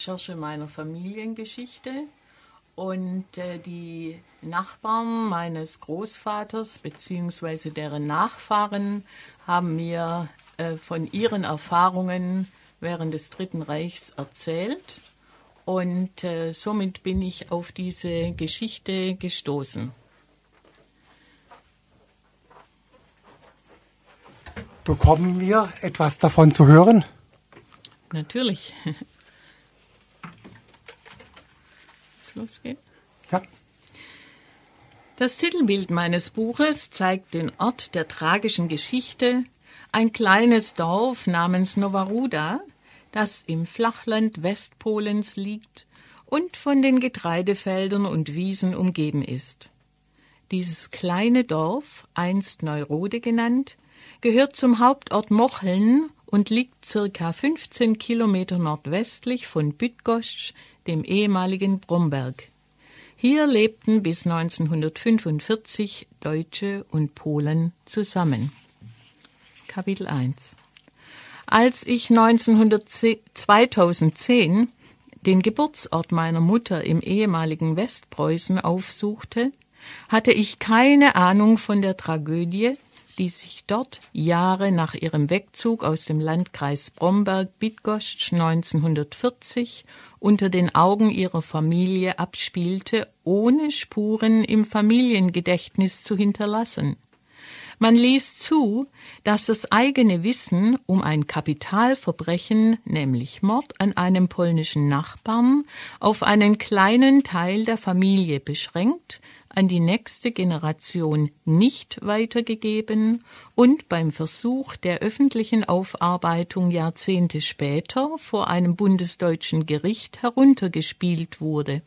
Recherche meiner Familiengeschichte und äh, die Nachbarn meines Großvaters bzw. deren Nachfahren haben mir äh, von ihren Erfahrungen während des Dritten Reichs erzählt und äh, somit bin ich auf diese Geschichte gestoßen. Bekommen wir etwas davon zu hören? Natürlich. es losgehen? Ja. Das Titelbild meines Buches zeigt den Ort der tragischen Geschichte, ein kleines Dorf namens Novaruda, das im Flachland Westpolens liegt und von den Getreidefeldern und Wiesen umgeben ist. Dieses kleine Dorf, einst Neurode genannt, gehört zum Hauptort Mocheln und liegt circa 15 Kilometer nordwestlich von Bydgoszcz dem ehemaligen Bromberg. Hier lebten bis 1945 Deutsche und Polen zusammen. Kapitel 1 Als ich 1910, 2010 den Geburtsort meiner Mutter im ehemaligen Westpreußen aufsuchte, hatte ich keine Ahnung von der Tragödie, die sich dort Jahre nach ihrem Wegzug aus dem Landkreis Bromberg-Bidgosch 1940 unter den Augen ihrer Familie abspielte, ohne Spuren im Familiengedächtnis zu hinterlassen. Man ließ zu, dass das eigene Wissen um ein Kapitalverbrechen, nämlich Mord an einem polnischen Nachbarn, auf einen kleinen Teil der Familie beschränkt, an die nächste Generation nicht weitergegeben und beim Versuch der öffentlichen Aufarbeitung Jahrzehnte später vor einem bundesdeutschen Gericht heruntergespielt wurde.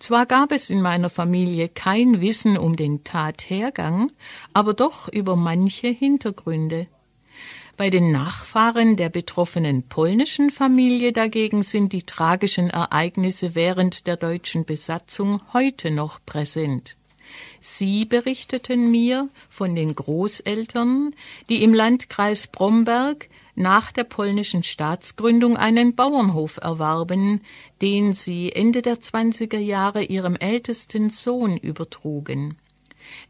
Zwar gab es in meiner Familie kein Wissen um den Tathergang, aber doch über manche Hintergründe. Bei den Nachfahren der betroffenen polnischen Familie dagegen sind die tragischen Ereignisse während der deutschen Besatzung heute noch präsent. Sie berichteten mir von den Großeltern, die im Landkreis Bromberg nach der polnischen Staatsgründung einen Bauernhof erwarben, den sie Ende der 20er Jahre ihrem ältesten Sohn übertrugen.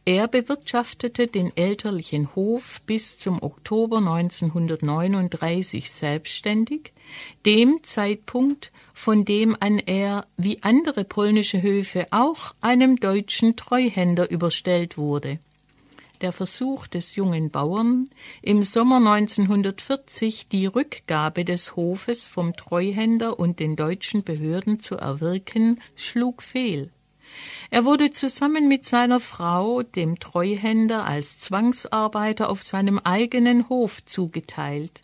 Er bewirtschaftete den elterlichen Hof bis zum Oktober 1939 selbstständig, dem Zeitpunkt, von dem an er, wie andere polnische Höfe, auch einem deutschen Treuhänder überstellt wurde der Versuch des jungen Bauern, im Sommer 1940 die Rückgabe des Hofes vom Treuhänder und den deutschen Behörden zu erwirken, schlug fehl. Er wurde zusammen mit seiner Frau, dem Treuhänder, als Zwangsarbeiter auf seinem eigenen Hof zugeteilt.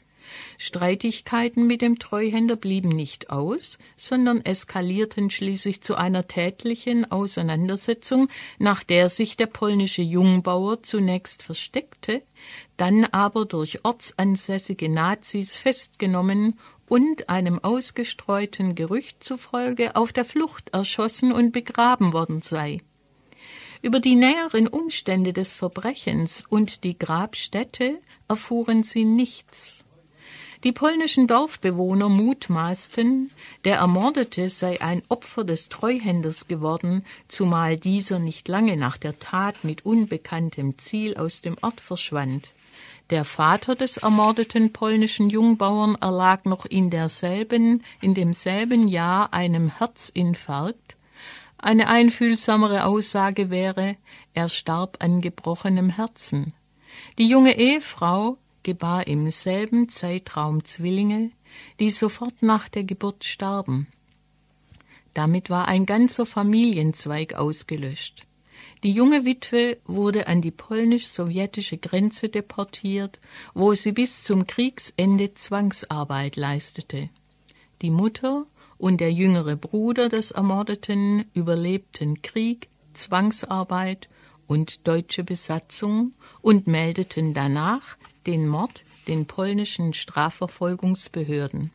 Streitigkeiten mit dem Treuhänder blieben nicht aus, sondern eskalierten schließlich zu einer tätlichen Auseinandersetzung, nach der sich der polnische Jungbauer zunächst versteckte, dann aber durch ortsansässige Nazis festgenommen und einem ausgestreuten Gerücht zufolge auf der Flucht erschossen und begraben worden sei. Über die näheren Umstände des Verbrechens und die Grabstätte erfuhren sie nichts. Die polnischen Dorfbewohner mutmaßten, der Ermordete sei ein Opfer des Treuhänders geworden, zumal dieser nicht lange nach der Tat mit unbekanntem Ziel aus dem Ort verschwand. Der Vater des ermordeten polnischen Jungbauern erlag noch in derselben, in demselben Jahr einem Herzinfarkt. Eine einfühlsamere Aussage wäre, er starb an gebrochenem Herzen. Die junge Ehefrau gebar im selben Zeitraum Zwillinge, die sofort nach der Geburt starben. Damit war ein ganzer Familienzweig ausgelöscht. Die junge Witwe wurde an die polnisch-sowjetische Grenze deportiert, wo sie bis zum Kriegsende Zwangsarbeit leistete. Die Mutter und der jüngere Bruder des Ermordeten überlebten Krieg, Zwangsarbeit und deutsche Besatzung und meldeten danach den Mord den polnischen Strafverfolgungsbehörden.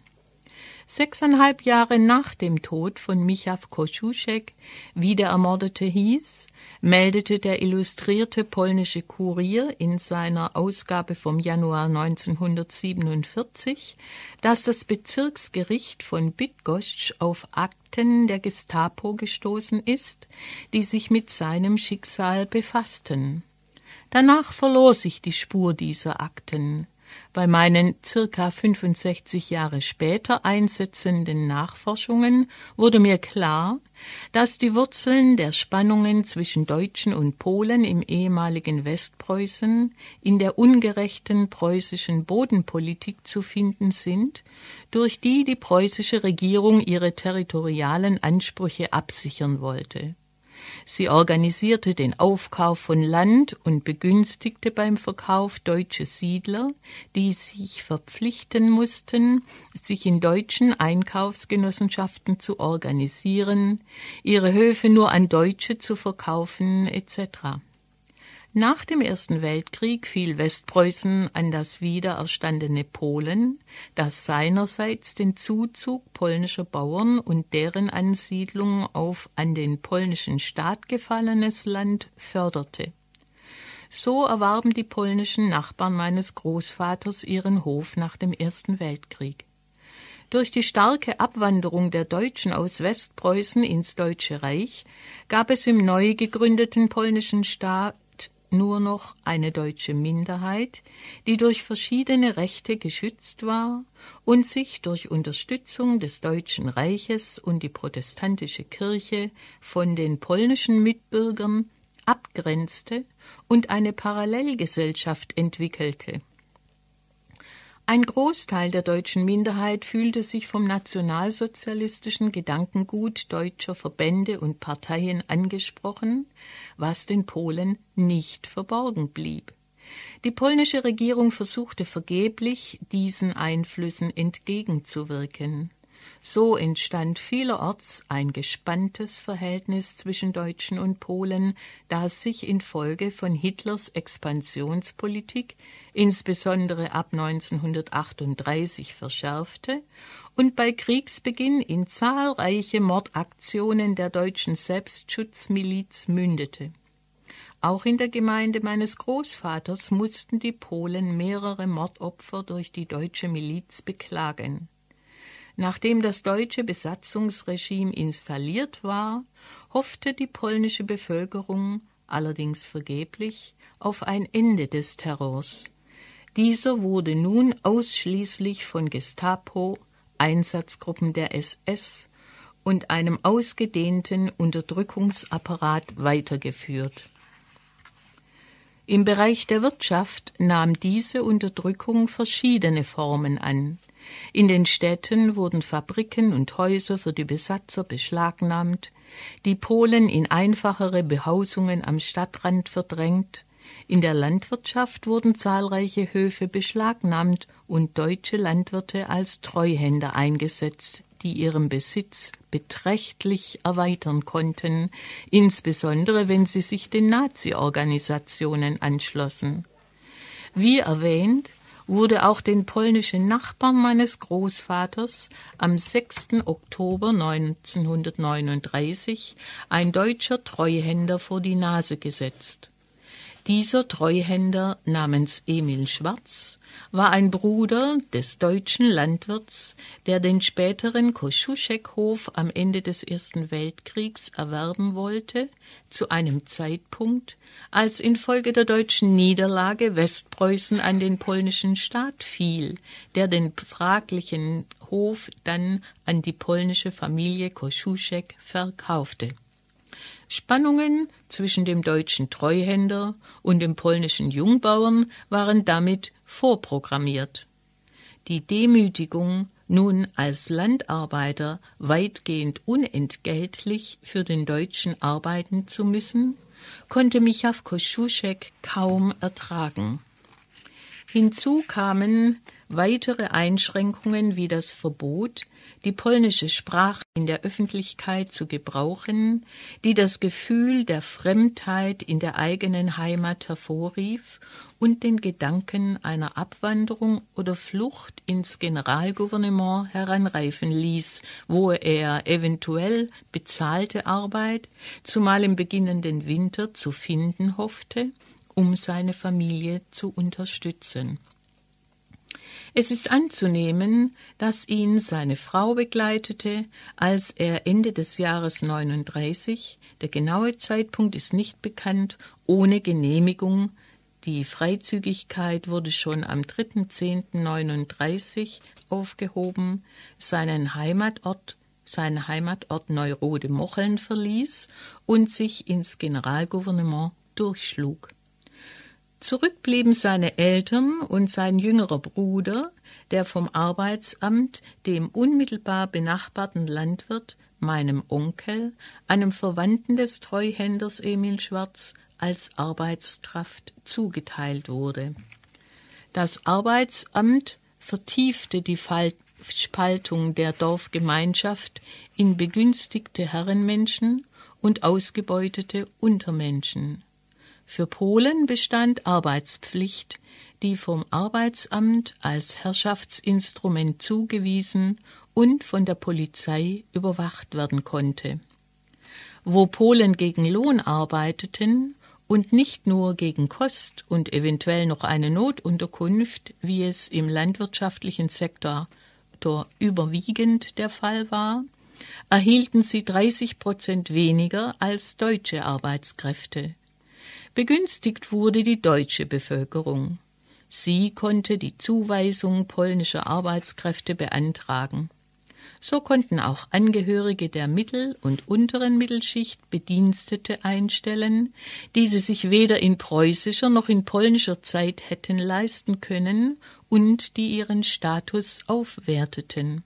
Sechseinhalb Jahre nach dem Tod von Michaw Koschuschek, wie der Ermordete hieß, meldete der illustrierte polnische Kurier in seiner Ausgabe vom Januar 1947, dass das Bezirksgericht von Bydgoszcz auf Akten der Gestapo gestoßen ist, die sich mit seinem Schicksal befassten. Danach verlor sich die Spur dieser Akten. Bei meinen circa 65 Jahre später einsetzenden Nachforschungen wurde mir klar, dass die Wurzeln der Spannungen zwischen Deutschen und Polen im ehemaligen Westpreußen in der ungerechten preußischen Bodenpolitik zu finden sind, durch die die preußische Regierung ihre territorialen Ansprüche absichern wollte. Sie organisierte den Aufkauf von Land und begünstigte beim Verkauf deutsche Siedler, die sich verpflichten mussten, sich in deutschen Einkaufsgenossenschaften zu organisieren, ihre Höfe nur an Deutsche zu verkaufen etc. Nach dem Ersten Weltkrieg fiel Westpreußen an das wiedererstandene Polen, das seinerseits den Zuzug polnischer Bauern und deren Ansiedlung auf an den polnischen Staat gefallenes Land förderte. So erwarben die polnischen Nachbarn meines Großvaters ihren Hof nach dem Ersten Weltkrieg. Durch die starke Abwanderung der Deutschen aus Westpreußen ins Deutsche Reich gab es im neu gegründeten polnischen Staat nur noch eine deutsche Minderheit, die durch verschiedene Rechte geschützt war und sich durch Unterstützung des Deutschen Reiches und die protestantische Kirche von den polnischen Mitbürgern abgrenzte und eine Parallelgesellschaft entwickelte. Ein Großteil der deutschen Minderheit fühlte sich vom nationalsozialistischen Gedankengut deutscher Verbände und Parteien angesprochen, was den Polen nicht verborgen blieb. Die polnische Regierung versuchte vergeblich, diesen Einflüssen entgegenzuwirken. So entstand vielerorts ein gespanntes Verhältnis zwischen Deutschen und Polen, das sich infolge von Hitlers Expansionspolitik insbesondere ab 1938 verschärfte und bei Kriegsbeginn in zahlreiche Mordaktionen der deutschen Selbstschutzmiliz mündete. Auch in der Gemeinde meines Großvaters mussten die Polen mehrere Mordopfer durch die deutsche Miliz beklagen. Nachdem das deutsche Besatzungsregime installiert war, hoffte die polnische Bevölkerung, allerdings vergeblich, auf ein Ende des Terrors. Dieser wurde nun ausschließlich von Gestapo, Einsatzgruppen der SS und einem ausgedehnten Unterdrückungsapparat weitergeführt. Im Bereich der Wirtschaft nahm diese Unterdrückung verschiedene Formen an. In den Städten wurden Fabriken und Häuser für die Besatzer beschlagnahmt, die Polen in einfachere Behausungen am Stadtrand verdrängt, in der Landwirtschaft wurden zahlreiche Höfe beschlagnahmt und deutsche Landwirte als Treuhänder eingesetzt, die ihren Besitz beträchtlich erweitern konnten, insbesondere wenn sie sich den Nazi-Organisationen anschlossen. Wie erwähnt, wurde auch den polnischen Nachbarn meines Großvaters am 6. Oktober 1939 ein deutscher Treuhänder vor die Nase gesetzt. Dieser Treuhänder namens Emil Schwarz war ein Bruder des deutschen Landwirts, der den späteren Koschuschek-Hof am Ende des Ersten Weltkriegs erwerben wollte, zu einem Zeitpunkt, als infolge der deutschen Niederlage Westpreußen an den polnischen Staat fiel, der den fraglichen Hof dann an die polnische Familie Koschuschek verkaufte. Spannungen zwischen dem deutschen Treuhänder und dem polnischen Jungbauern waren damit vorprogrammiert. Die Demütigung, nun als Landarbeiter weitgehend unentgeltlich für den Deutschen arbeiten zu müssen, konnte Michaw Schuschek kaum ertragen. Hinzu kamen weitere Einschränkungen wie das Verbot, die polnische Sprache in der Öffentlichkeit zu gebrauchen, die das Gefühl der Fremdheit in der eigenen Heimat hervorrief und den Gedanken einer Abwanderung oder Flucht ins Generalgouvernement heranreifen ließ, wo er eventuell bezahlte Arbeit, zumal im beginnenden Winter, zu finden hoffte, um seine Familie zu unterstützen. Es ist anzunehmen, dass ihn seine Frau begleitete, als er Ende des Jahres 39, der genaue Zeitpunkt ist nicht bekannt, ohne Genehmigung, die Freizügigkeit wurde schon am 3.10.39 aufgehoben, seinen Heimatort seinen Heimatort Neurode-Mocheln verließ und sich ins Generalgouvernement durchschlug. Zurückblieben seine Eltern und sein jüngerer Bruder, der vom Arbeitsamt dem unmittelbar benachbarten Landwirt, meinem Onkel, einem Verwandten des Treuhänders Emil Schwarz, als Arbeitskraft zugeteilt wurde. Das Arbeitsamt vertiefte die Spaltung der Dorfgemeinschaft in begünstigte Herrenmenschen und ausgebeutete Untermenschen. Für Polen bestand Arbeitspflicht, die vom Arbeitsamt als Herrschaftsinstrument zugewiesen und von der Polizei überwacht werden konnte. Wo Polen gegen Lohn arbeiteten und nicht nur gegen Kost und eventuell noch eine Notunterkunft, wie es im landwirtschaftlichen Sektor überwiegend der Fall war, erhielten sie 30 Prozent weniger als deutsche Arbeitskräfte. Begünstigt wurde die deutsche Bevölkerung. Sie konnte die Zuweisung polnischer Arbeitskräfte beantragen. So konnten auch Angehörige der Mittel- und unteren Mittelschicht Bedienstete einstellen, die sie sich weder in preußischer noch in polnischer Zeit hätten leisten können und die ihren Status aufwerteten.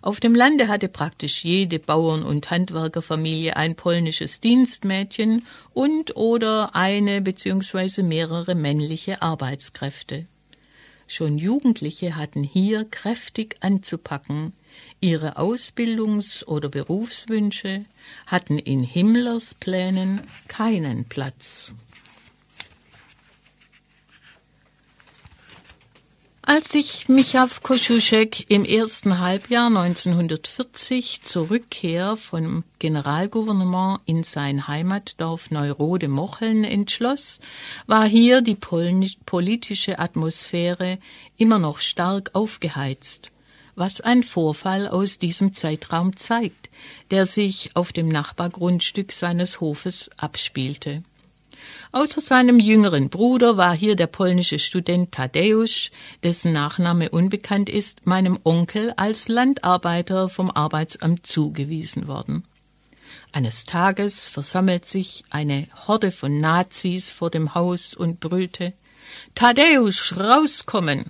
Auf dem Lande hatte praktisch jede Bauern- und Handwerkerfamilie ein polnisches Dienstmädchen und oder eine bzw. mehrere männliche Arbeitskräfte. Schon Jugendliche hatten hier kräftig anzupacken. Ihre Ausbildungs- oder Berufswünsche hatten in Himmlers Plänen keinen Platz. Als sich Michaw Koschuschek im ersten Halbjahr 1940 zur Rückkehr vom Generalgouvernement in sein Heimatdorf Neurode-Mocheln entschloss, war hier die politische Atmosphäre immer noch stark aufgeheizt, was ein Vorfall aus diesem Zeitraum zeigt, der sich auf dem Nachbargrundstück seines Hofes abspielte. Außer seinem jüngeren Bruder war hier der polnische Student Tadeusz, dessen Nachname unbekannt ist, meinem Onkel als Landarbeiter vom Arbeitsamt zugewiesen worden. Eines Tages versammelt sich eine Horde von Nazis vor dem Haus und brüllte Tadeusz, rauskommen.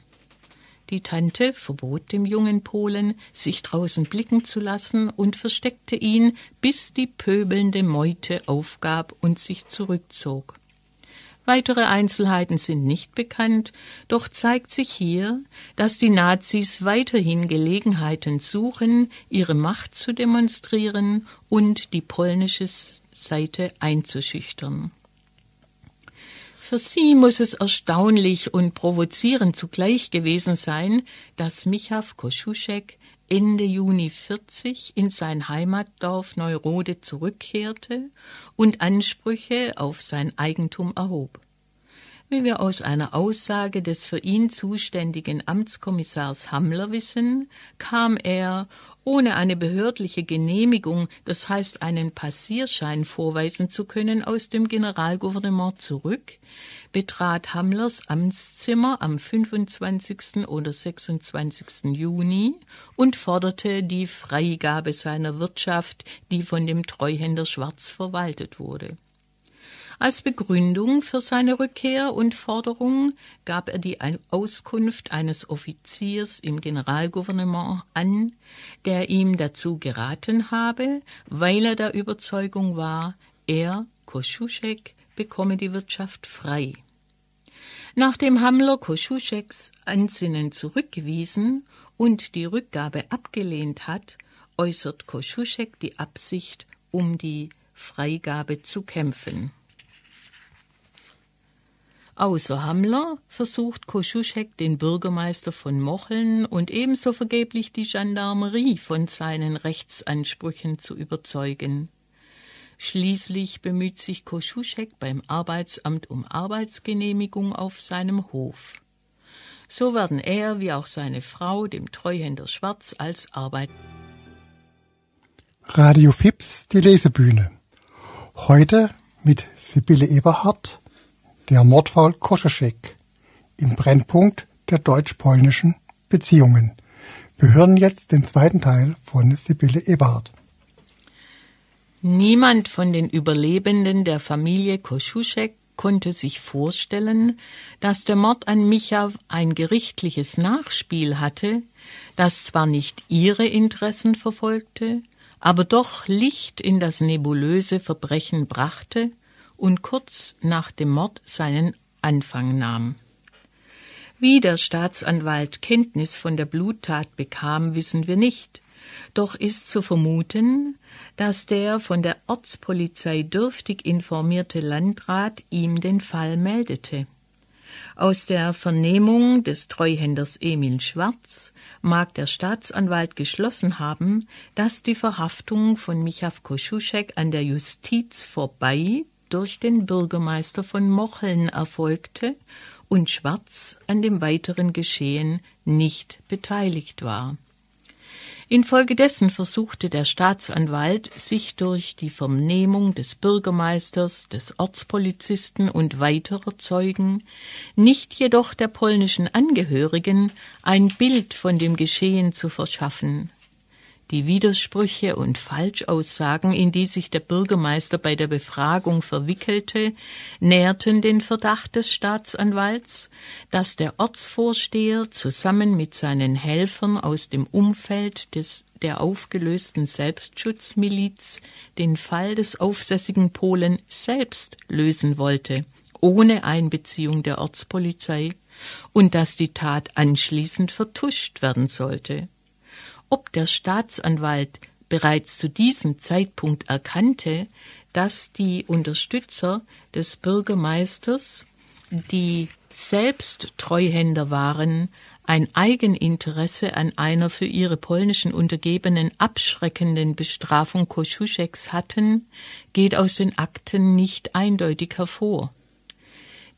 Die Tante verbot dem jungen Polen, sich draußen blicken zu lassen und versteckte ihn, bis die pöbelnde Meute aufgab und sich zurückzog. Weitere Einzelheiten sind nicht bekannt, doch zeigt sich hier, dass die Nazis weiterhin Gelegenheiten suchen, ihre Macht zu demonstrieren und die polnische Seite einzuschüchtern. Für sie muss es erstaunlich und provozierend zugleich gewesen sein, dass Michaw Koschuschek Ende Juni 40 in sein Heimatdorf Neurode zurückkehrte und Ansprüche auf sein Eigentum erhob wie wir aus einer Aussage des für ihn zuständigen Amtskommissars Hammler wissen, kam er, ohne eine behördliche Genehmigung, das heißt einen Passierschein vorweisen zu können, aus dem Generalgouvernement zurück, betrat Hammlers Amtszimmer am 25. oder 26. Juni und forderte die Freigabe seiner Wirtschaft, die von dem Treuhänder Schwarz verwaltet wurde. Als Begründung für seine Rückkehr und Forderung gab er die Auskunft eines Offiziers im Generalgouvernement an, der ihm dazu geraten habe, weil er der Überzeugung war, er, Koschuschek, bekomme die Wirtschaft frei. Nachdem Hamler Koschuscheks Ansinnen zurückgewiesen und die Rückgabe abgelehnt hat, äußert Koschuschek die Absicht, um die Freigabe zu kämpfen. Außer Hammler versucht Koschuschek den Bürgermeister von Mocheln und ebenso vergeblich die Gendarmerie von seinen Rechtsansprüchen zu überzeugen. Schließlich bemüht sich Koschuschek beim Arbeitsamt um Arbeitsgenehmigung auf seinem Hof. So werden er wie auch seine Frau, dem Treuhänder Schwarz, als Arbeit. Radio Fips, die Lesebühne. Heute mit Sibylle Eberhardt der Mordfall Koscheszek im Brennpunkt der deutsch-polnischen Beziehungen. Wir hören jetzt den zweiten Teil von Sibylle Ebert. Niemand von den Überlebenden der Familie Koschuschek konnte sich vorstellen, dass der Mord an Micha ein gerichtliches Nachspiel hatte, das zwar nicht ihre Interessen verfolgte, aber doch Licht in das nebulöse Verbrechen brachte und kurz nach dem Mord seinen Anfang nahm. Wie der Staatsanwalt Kenntnis von der Bluttat bekam, wissen wir nicht. Doch ist zu vermuten, dass der von der Ortspolizei dürftig informierte Landrat ihm den Fall meldete. Aus der Vernehmung des Treuhänders Emil Schwarz mag der Staatsanwalt geschlossen haben, dass die Verhaftung von Michaw Koschuschek an der Justiz vorbei durch den Bürgermeister von Mocheln erfolgte und Schwarz an dem weiteren Geschehen nicht beteiligt war. Infolgedessen versuchte der Staatsanwalt, sich durch die Vernehmung des Bürgermeisters, des Ortspolizisten und weiterer Zeugen, nicht jedoch der polnischen Angehörigen, ein Bild von dem Geschehen zu verschaffen, die Widersprüche und Falschaussagen, in die sich der Bürgermeister bei der Befragung verwickelte, nährten den Verdacht des Staatsanwalts, dass der Ortsvorsteher zusammen mit seinen Helfern aus dem Umfeld des der aufgelösten Selbstschutzmiliz den Fall des aufsässigen Polen selbst lösen wollte, ohne Einbeziehung der Ortspolizei, und dass die Tat anschließend vertuscht werden sollte ob der Staatsanwalt bereits zu diesem Zeitpunkt erkannte, dass die Unterstützer des Bürgermeisters, die selbst Treuhänder waren, ein Eigeninteresse an einer für ihre polnischen Untergebenen abschreckenden Bestrafung Koschuscheks hatten, geht aus den Akten nicht eindeutig hervor.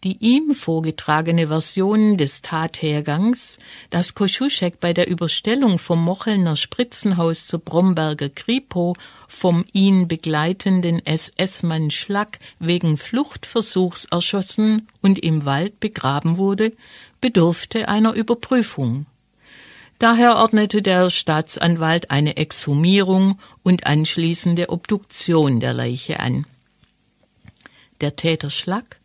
Die ihm vorgetragene Version des Tathergangs, dass Koschuschek bei der Überstellung vom Mochelner Spritzenhaus zur Bromberger Kripo vom ihn begleitenden SS-Mann Schlack wegen Fluchtversuchs erschossen und im Wald begraben wurde, bedurfte einer Überprüfung. Daher ordnete der Staatsanwalt eine Exhumierung und anschließende Obduktion der Leiche an. Der Täter Schlack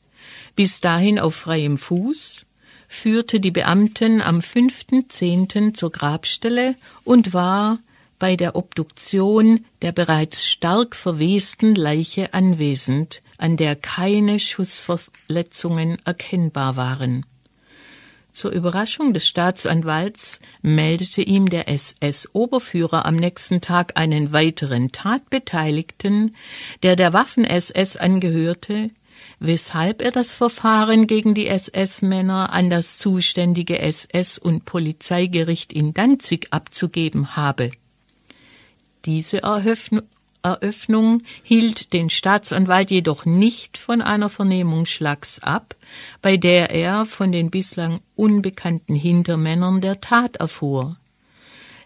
bis dahin auf freiem Fuß führte die Beamten am 5.10. zur Grabstelle und war bei der Obduktion der bereits stark verwesten Leiche anwesend, an der keine Schussverletzungen erkennbar waren. Zur Überraschung des Staatsanwalts meldete ihm der SS-Oberführer am nächsten Tag einen weiteren Tatbeteiligten, der der Waffen-SS angehörte, weshalb er das Verfahren gegen die SS-Männer an das zuständige SS- und Polizeigericht in Danzig abzugeben habe. Diese Eröffnung hielt den Staatsanwalt jedoch nicht von einer Vernehmung Schlags ab, bei der er von den bislang unbekannten Hintermännern der Tat erfuhr.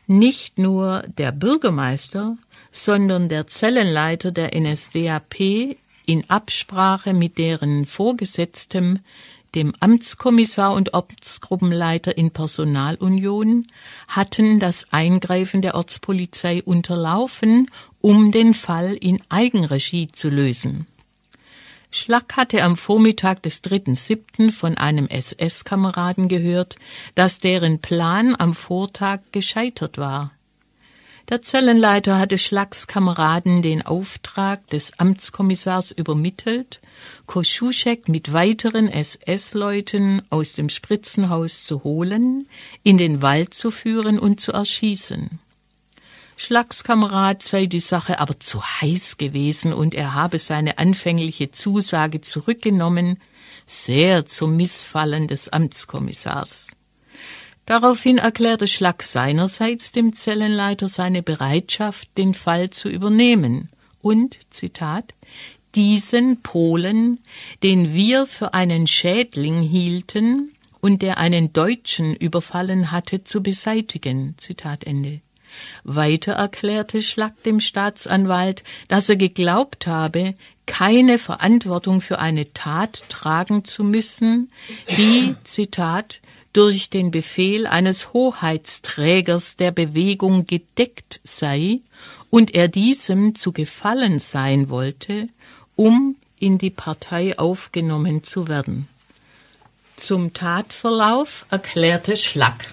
Nicht nur der Bürgermeister, sondern der Zellenleiter der NSDAP in Absprache mit deren Vorgesetztem, dem Amtskommissar und Ortsgruppenleiter in Personalunion, hatten das Eingreifen der Ortspolizei unterlaufen, um den Fall in Eigenregie zu lösen. Schlack hatte am Vormittag des 3.7. von einem SS-Kameraden gehört, dass deren Plan am Vortag gescheitert war. Der Zellenleiter hatte Schlacks Kameraden den Auftrag des Amtskommissars übermittelt, Koschuschek mit weiteren SS-Leuten aus dem Spritzenhaus zu holen, in den Wald zu führen und zu erschießen. Schlacks Kamerad sei die Sache aber zu heiß gewesen und er habe seine anfängliche Zusage zurückgenommen, sehr zum Missfallen des Amtskommissars. Daraufhin erklärte Schlack seinerseits dem Zellenleiter seine Bereitschaft, den Fall zu übernehmen und, Zitat, diesen Polen, den wir für einen Schädling hielten und der einen Deutschen überfallen hatte, zu beseitigen. Zitat Ende. Weiter erklärte Schlack dem Staatsanwalt, dass er geglaubt habe, keine Verantwortung für eine Tat tragen zu müssen, die, Zitat, durch den Befehl eines Hoheitsträgers der Bewegung gedeckt sei und er diesem zu gefallen sein wollte, um in die Partei aufgenommen zu werden. Zum Tatverlauf erklärte Schlack.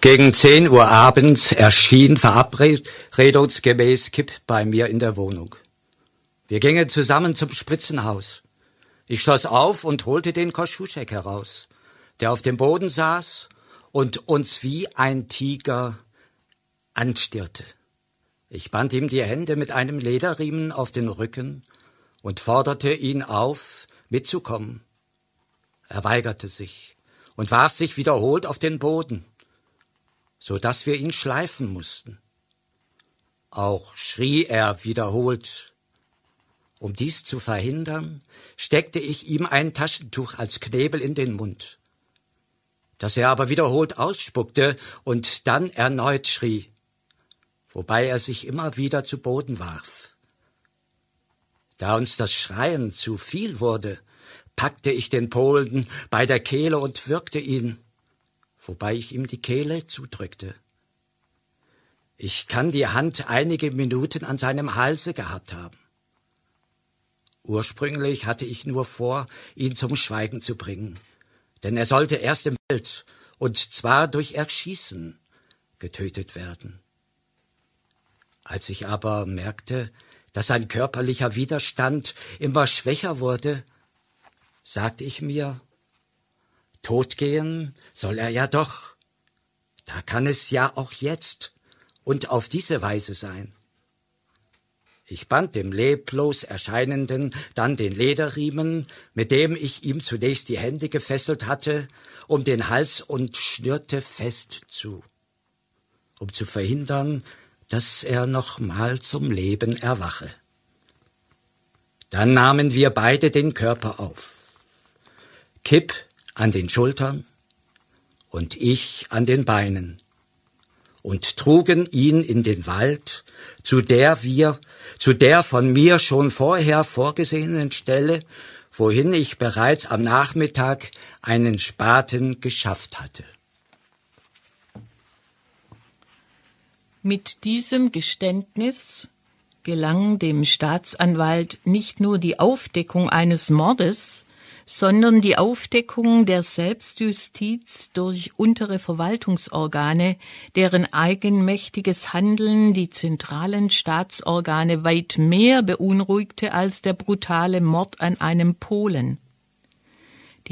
Gegen 10 Uhr abends erschien verabredungsgemäß Kipp bei mir in der Wohnung. Wir gingen zusammen zum Spritzenhaus. Ich schloss auf und holte den Koschuschek heraus, der auf dem Boden saß und uns wie ein Tiger anstirrte. Ich band ihm die Hände mit einem Lederriemen auf den Rücken und forderte ihn auf, mitzukommen. Er weigerte sich und warf sich wiederholt auf den Boden, so dass wir ihn schleifen mussten. Auch schrie er wiederholt um dies zu verhindern, steckte ich ihm ein Taschentuch als Knebel in den Mund, das er aber wiederholt ausspuckte und dann erneut schrie, wobei er sich immer wieder zu Boden warf. Da uns das Schreien zu viel wurde, packte ich den Polen bei der Kehle und würgte ihn, wobei ich ihm die Kehle zudrückte. Ich kann die Hand einige Minuten an seinem Halse gehabt haben. Ursprünglich hatte ich nur vor, ihn zum Schweigen zu bringen, denn er sollte erst im Bild, und zwar durch Erschießen, getötet werden. Als ich aber merkte, dass sein körperlicher Widerstand immer schwächer wurde, sagte ich mir, Totgehen soll er ja doch. Da kann es ja auch jetzt und auf diese Weise sein. Ich band dem leblos Erscheinenden dann den Lederriemen, mit dem ich ihm zunächst die Hände gefesselt hatte, um den Hals und schnürte fest zu, um zu verhindern, dass er nochmal zum Leben erwache. Dann nahmen wir beide den Körper auf. Kipp an den Schultern und ich an den Beinen und trugen ihn in den Wald, zu der wir, zu der von mir schon vorher vorgesehenen Stelle, wohin ich bereits am Nachmittag einen Spaten geschafft hatte. Mit diesem Geständnis gelang dem Staatsanwalt nicht nur die Aufdeckung eines Mordes, sondern die Aufdeckung der Selbstjustiz durch untere Verwaltungsorgane, deren eigenmächtiges Handeln die zentralen Staatsorgane weit mehr beunruhigte als der brutale Mord an einem Polen.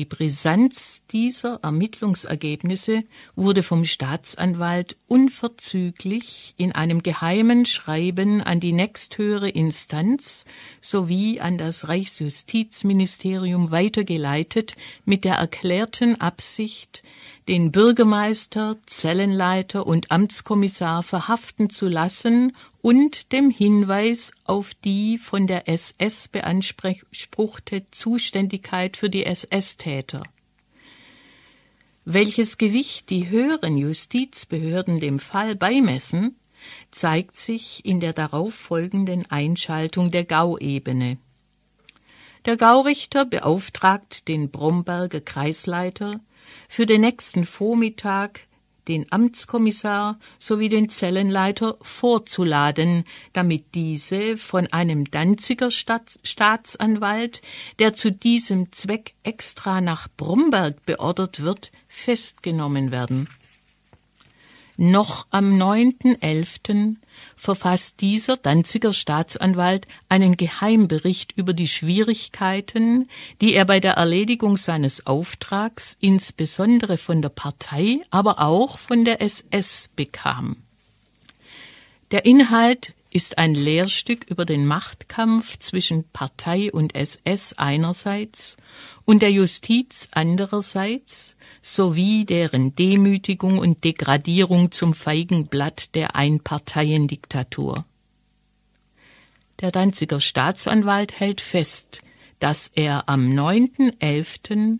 Die Brisanz dieser Ermittlungsergebnisse wurde vom Staatsanwalt unverzüglich in einem geheimen Schreiben an die nächsthöhere Instanz sowie an das Reichsjustizministerium weitergeleitet mit der erklärten Absicht, den Bürgermeister, Zellenleiter und Amtskommissar verhaften zu lassen und dem Hinweis auf die von der SS beanspruchte Zuständigkeit für die SS-Täter. Welches Gewicht die höheren Justizbehörden dem Fall beimessen, zeigt sich in der darauffolgenden Einschaltung der Gauebene. Der Gaurichter beauftragt den Bromberger Kreisleiter, für den nächsten Vormittag den Amtskommissar sowie den Zellenleiter vorzuladen, damit diese von einem Danziger Staatsanwalt, der zu diesem Zweck extra nach Bromberg beordert wird, festgenommen werden. Noch am 9.11. verfasst dieser Danziger Staatsanwalt einen Geheimbericht über die Schwierigkeiten, die er bei der Erledigung seines Auftrags insbesondere von der Partei, aber auch von der SS bekam. Der Inhalt ist ein Lehrstück über den Machtkampf zwischen Partei und SS einerseits und der Justiz andererseits sowie deren Demütigung und Degradierung zum feigen Blatt der Einparteiendiktatur. Der Danziger Staatsanwalt hält fest, dass er am 9.11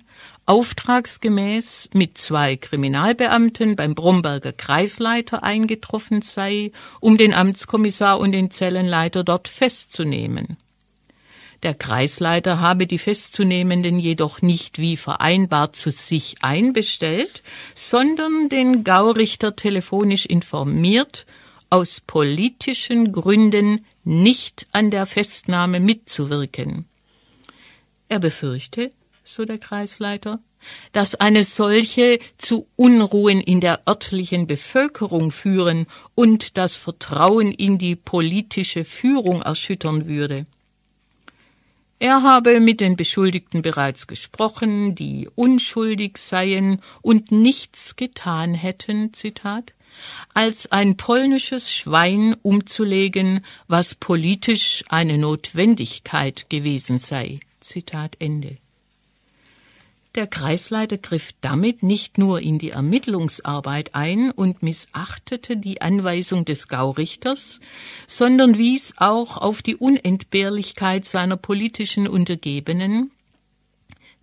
auftragsgemäß mit zwei Kriminalbeamten beim Bromberger Kreisleiter eingetroffen sei, um den Amtskommissar und den Zellenleiter dort festzunehmen. Der Kreisleiter habe die Festzunehmenden jedoch nicht wie vereinbart zu sich einbestellt, sondern den Gaurichter telefonisch informiert, aus politischen Gründen nicht an der Festnahme mitzuwirken. Er befürchte, so der Kreisleiter, dass eine solche zu Unruhen in der örtlichen Bevölkerung führen und das Vertrauen in die politische Führung erschüttern würde. Er habe mit den Beschuldigten bereits gesprochen, die unschuldig seien und nichts getan hätten, Zitat, als ein polnisches Schwein umzulegen, was politisch eine Notwendigkeit gewesen sei. Zitat Ende. Der Kreisleiter griff damit nicht nur in die Ermittlungsarbeit ein und missachtete die Anweisung des Gaurichters, sondern wies auch auf die Unentbehrlichkeit seiner politischen Untergebenen,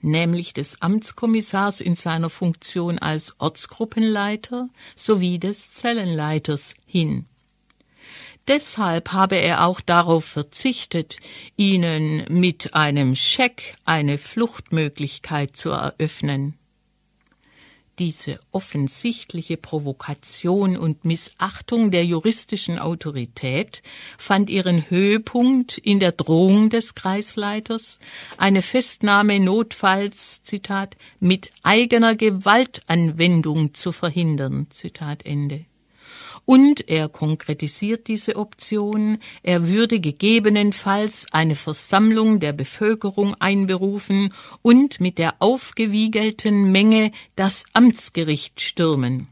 nämlich des Amtskommissars in seiner Funktion als Ortsgruppenleiter sowie des Zellenleiters hin. Deshalb habe er auch darauf verzichtet, ihnen mit einem Scheck eine Fluchtmöglichkeit zu eröffnen. Diese offensichtliche Provokation und Missachtung der juristischen Autorität fand ihren Höhepunkt in der Drohung des Kreisleiters, eine Festnahme notfalls, Zitat, mit eigener Gewaltanwendung zu verhindern, Zitat Ende. Und er konkretisiert diese Option, er würde gegebenenfalls eine Versammlung der Bevölkerung einberufen und mit der aufgewiegelten Menge das Amtsgericht stürmen.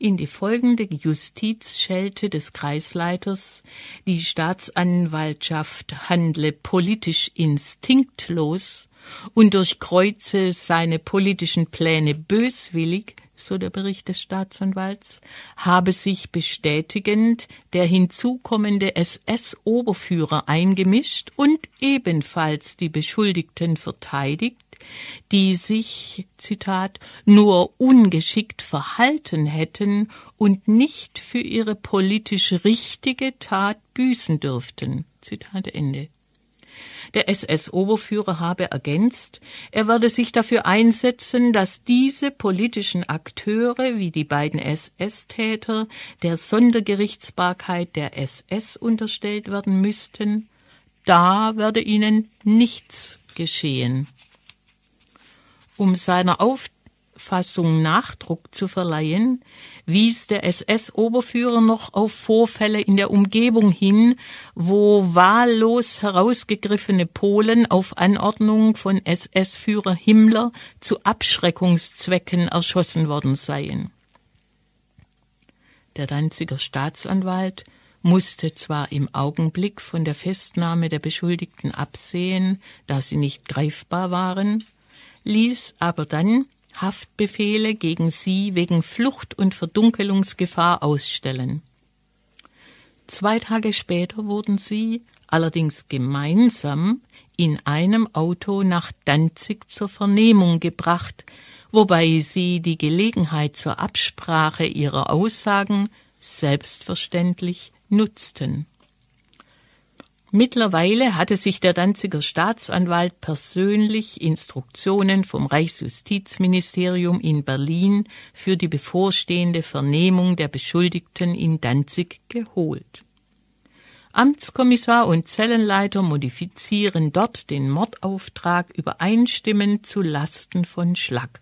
In die folgende Justizschelte des Kreisleiters, die Staatsanwaltschaft handle politisch instinktlos und durchkreuze seine politischen Pläne böswillig, so der Bericht des Staatsanwalts, habe sich bestätigend der hinzukommende SS-Oberführer eingemischt und ebenfalls die Beschuldigten verteidigt, die sich, Zitat, nur ungeschickt verhalten hätten und nicht für ihre politisch richtige Tat büßen dürften. Zitat Ende. Der SS-Oberführer habe ergänzt, er werde sich dafür einsetzen, dass diese politischen Akteure wie die beiden SS-Täter der Sondergerichtsbarkeit der SS unterstellt werden müssten, da werde ihnen nichts geschehen. Um seiner Auffassung Nachdruck zu verleihen, wies der SS-Oberführer noch auf Vorfälle in der Umgebung hin, wo wahllos herausgegriffene Polen auf Anordnung von SS-Führer Himmler zu Abschreckungszwecken erschossen worden seien. Der Danziger Staatsanwalt musste zwar im Augenblick von der Festnahme der Beschuldigten absehen, da sie nicht greifbar waren, ließ aber dann Haftbefehle gegen sie wegen Flucht und Verdunkelungsgefahr ausstellen. Zwei Tage später wurden sie, allerdings gemeinsam, in einem Auto nach Danzig zur Vernehmung gebracht, wobei sie die Gelegenheit zur Absprache ihrer Aussagen selbstverständlich nutzten. Mittlerweile hatte sich der Danziger Staatsanwalt persönlich Instruktionen vom Reichsjustizministerium in Berlin für die bevorstehende Vernehmung der Beschuldigten in Danzig geholt. Amtskommissar und Zellenleiter modifizieren dort den Mordauftrag übereinstimmend zu Lasten von Schlack.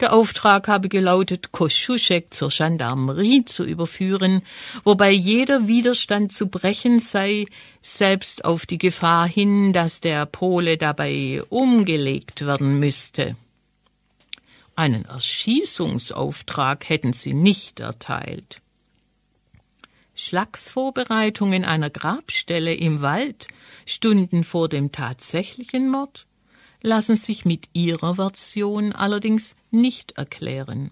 Der Auftrag habe gelautet, Koschuschek zur Gendarmerie zu überführen, wobei jeder Widerstand zu brechen sei, selbst auf die Gefahr hin, dass der Pole dabei umgelegt werden müsste. Einen Erschießungsauftrag hätten sie nicht erteilt. Schlagsvorbereitungen einer Grabstelle im Wald Stunden vor dem tatsächlichen Mord? lassen sich mit ihrer Version allerdings nicht erklären.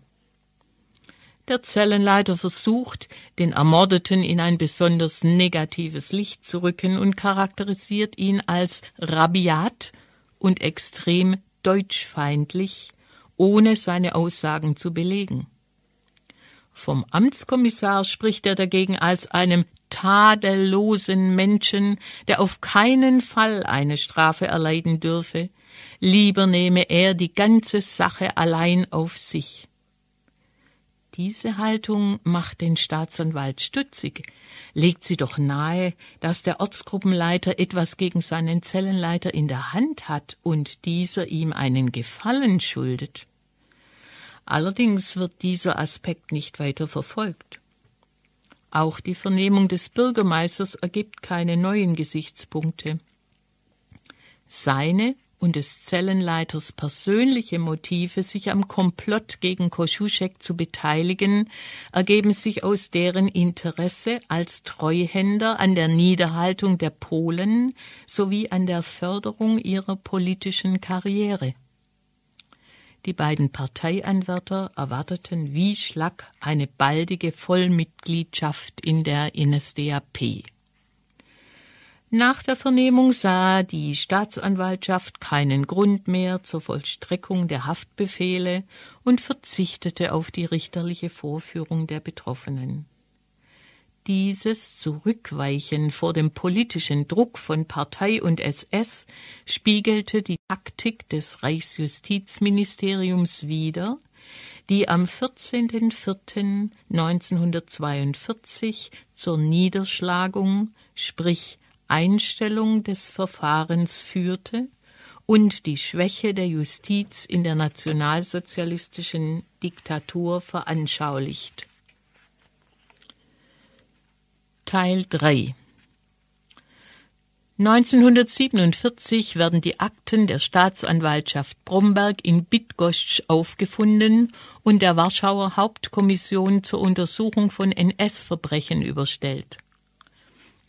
Der Zellenleiter versucht, den Ermordeten in ein besonders negatives Licht zu rücken und charakterisiert ihn als rabiat und extrem deutschfeindlich, ohne seine Aussagen zu belegen. Vom Amtskommissar spricht er dagegen als einem tadellosen Menschen, der auf keinen Fall eine Strafe erleiden dürfe, Lieber nehme er die ganze Sache allein auf sich. Diese Haltung macht den Staatsanwalt stutzig, legt sie doch nahe, dass der Ortsgruppenleiter etwas gegen seinen Zellenleiter in der Hand hat und dieser ihm einen Gefallen schuldet. Allerdings wird dieser Aspekt nicht weiter verfolgt. Auch die Vernehmung des Bürgermeisters ergibt keine neuen Gesichtspunkte. Seine und des Zellenleiters persönliche Motive, sich am Komplott gegen Koschuschek zu beteiligen, ergeben sich aus deren Interesse als Treuhänder an der Niederhaltung der Polen sowie an der Förderung ihrer politischen Karriere. Die beiden Parteianwärter erwarteten wie Schlack eine baldige Vollmitgliedschaft in der NSDAP. Nach der Vernehmung sah die Staatsanwaltschaft keinen Grund mehr zur Vollstreckung der Haftbefehle und verzichtete auf die richterliche Vorführung der Betroffenen. Dieses Zurückweichen vor dem politischen Druck von Partei und SS spiegelte die Taktik des Reichsjustizministeriums wider, die am 14.04.1942 zur Niederschlagung, sprich Einstellung des Verfahrens führte und die Schwäche der Justiz in der nationalsozialistischen Diktatur veranschaulicht. Teil 3 1947 werden die Akten der Staatsanwaltschaft Bromberg in Bydgoszcz aufgefunden und der Warschauer Hauptkommission zur Untersuchung von NS-Verbrechen überstellt.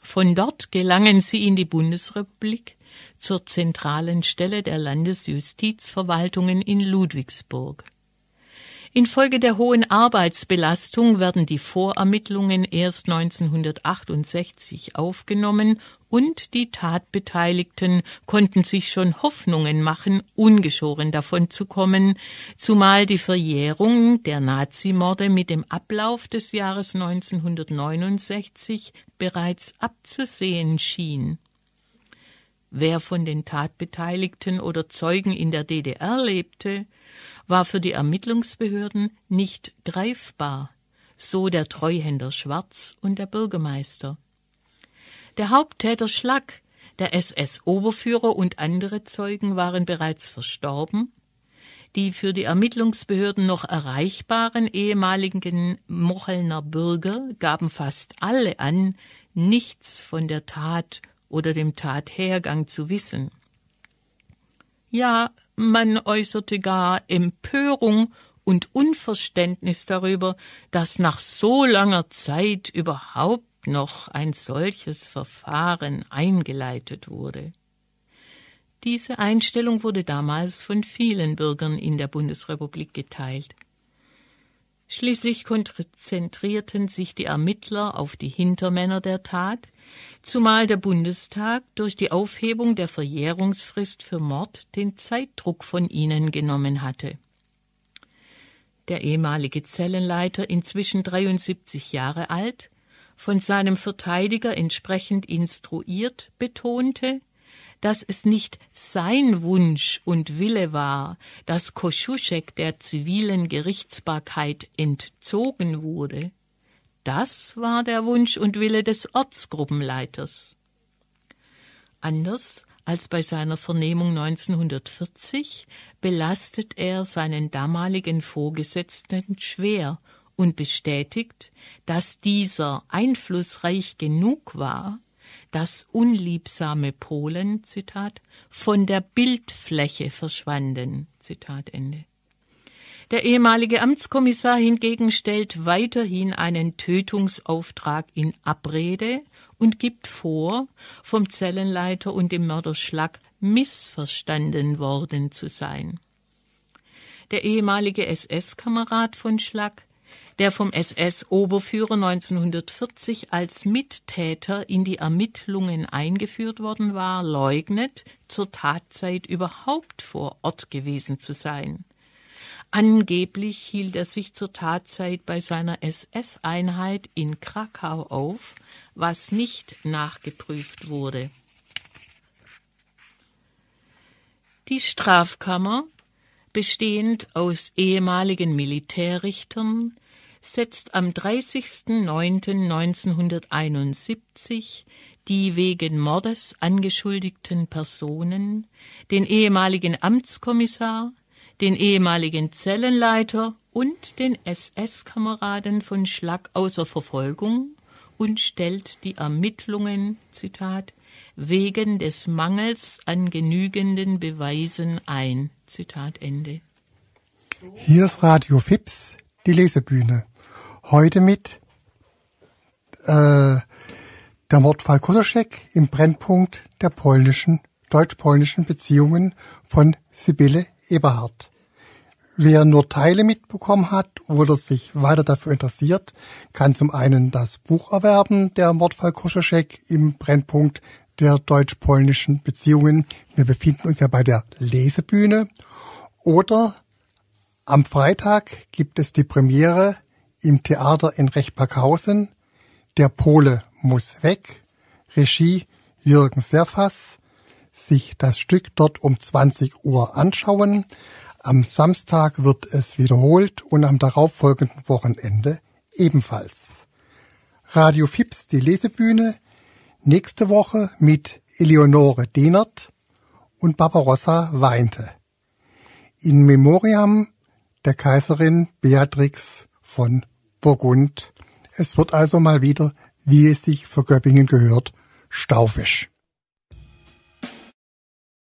Von dort gelangen sie in die Bundesrepublik zur zentralen Stelle der Landesjustizverwaltungen in Ludwigsburg. Infolge der hohen Arbeitsbelastung werden die Vorermittlungen erst 1968 aufgenommen und die Tatbeteiligten konnten sich schon Hoffnungen machen, ungeschoren davon zu kommen, zumal die Verjährung der Nazimorde mit dem Ablauf des Jahres 1969 bereits abzusehen schien Wer von den Tatbeteiligten oder Zeugen in der DDR lebte, war für die Ermittlungsbehörden nicht greifbar, so der Treuhänder Schwarz und der Bürgermeister. Der Haupttäter Schlack, der SS-Oberführer und andere Zeugen waren bereits verstorben. Die für die Ermittlungsbehörden noch erreichbaren ehemaligen Mochelner Bürger gaben fast alle an, nichts von der Tat oder dem Tathergang zu wissen. Ja, man äußerte gar Empörung und Unverständnis darüber, dass nach so langer Zeit überhaupt noch ein solches Verfahren eingeleitet wurde. Diese Einstellung wurde damals von vielen Bürgern in der Bundesrepublik geteilt. Schließlich konzentrierten sich die Ermittler auf die Hintermänner der Tat, zumal der Bundestag durch die Aufhebung der Verjährungsfrist für Mord den Zeitdruck von ihnen genommen hatte. Der ehemalige Zellenleiter, inzwischen 73 Jahre alt, von seinem Verteidiger entsprechend instruiert, betonte, dass es nicht sein Wunsch und Wille war, dass Koschuschek der zivilen Gerichtsbarkeit entzogen wurde, das war der Wunsch und Wille des Ortsgruppenleiters. Anders als bei seiner Vernehmung 1940 belastet er seinen damaligen Vorgesetzten schwer und bestätigt, dass dieser einflussreich genug war, dass unliebsame Polen, Zitat, von der Bildfläche verschwanden, Zitat Ende. Der ehemalige Amtskommissar hingegen stellt weiterhin einen Tötungsauftrag in Abrede und gibt vor, vom Zellenleiter und dem Mörderschlag missverstanden worden zu sein. Der ehemalige SS-Kamerad von Schlack, der vom SS-Oberführer 1940 als Mittäter in die Ermittlungen eingeführt worden war, leugnet, zur Tatzeit überhaupt vor Ort gewesen zu sein. Angeblich hielt er sich zur Tatzeit bei seiner SS-Einheit in Krakau auf, was nicht nachgeprüft wurde. Die Strafkammer, bestehend aus ehemaligen Militärrichtern, setzt am 30.09.1971 die wegen Mordes angeschuldigten Personen, den ehemaligen Amtskommissar, den ehemaligen Zellenleiter und den SS-Kameraden von Schlag außer Verfolgung und stellt die Ermittlungen, Zitat, wegen des Mangels an genügenden Beweisen ein. Zitat Ende. Hier ist Radio Fips, die Lesebühne. Heute mit äh, der Mordfall Kososchek im Brennpunkt der polnischen, deutsch-polnischen Beziehungen von Sibylle Eberhardt. Wer nur Teile mitbekommen hat oder sich weiter dafür interessiert, kann zum einen das Buch erwerben, der Mordfall Koscheszek im Brennpunkt der deutsch-polnischen Beziehungen. Wir befinden uns ja bei der Lesebühne. Oder am Freitag gibt es die Premiere im Theater in Rechtparkhausen. Der Pole muss weg. Regie Jürgen Serfass sich das Stück dort um 20 Uhr anschauen. Am Samstag wird es wiederholt und am darauffolgenden Wochenende ebenfalls. Radio Fips, die Lesebühne, nächste Woche mit Eleonore Dehnert und Barbarossa weinte. In Memoriam der Kaiserin Beatrix von Burgund. Es wird also mal wieder, wie es sich für Göppingen gehört, staufisch.